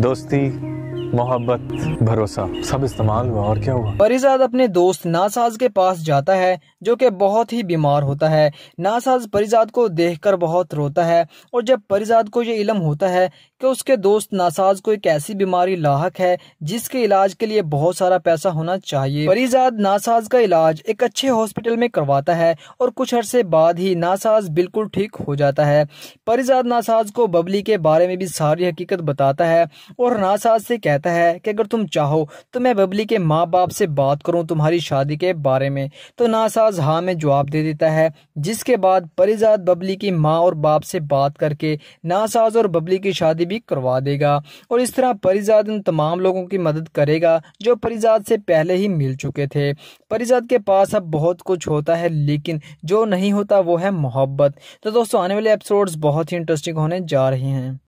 दोस्ती मोहब्बत भरोसा सब इस्तेमाल हुआ और क्या हुआ परिजाद अपने दोस्त नासाज के पास जाता है जो कि बहुत ही बीमार होता है नासाज परिजाद को देखकर बहुत रोता है और जब परिजाद को ये इलम होता है कि उसके दोस्त नासाज को एक ऐसी बीमारी लाक है जिसके इलाज के लिए बहुत सारा पैसा होना चाहिए परिजाद नासाज का इलाज एक अच्छे हॉस्पिटल में करवाता है और कुछ अरसे बाद ही नासाज बिल्कुल ठीक हो जाता है परिजाद नासाज को बबली के बारे में भी सारी हकीकत बताता है और नासाज से कहता कहता है कि अगर तुम चाहो तो मैं बबली के माँ बाप से बात करूँ तुम्हारी शादी के बारे में तो नासाज हाँ में जवाब दे देता है जिसके बाद परिजात बबली की माँ और बाप से बात करके नासाज और बबली की शादी भी करवा देगा और इस तरह परिजात उन तमाम लोगों की मदद करेगा जो परिजात से पहले ही मिल चुके थे परिजात के पास अब बहुत कुछ होता है लेकिन जो नहीं होता वो है मोहब्बत तो दोस्तों आने वाले एपिसोड्स बहुत ही इंटरेस्टिंग होने जा रहे हैं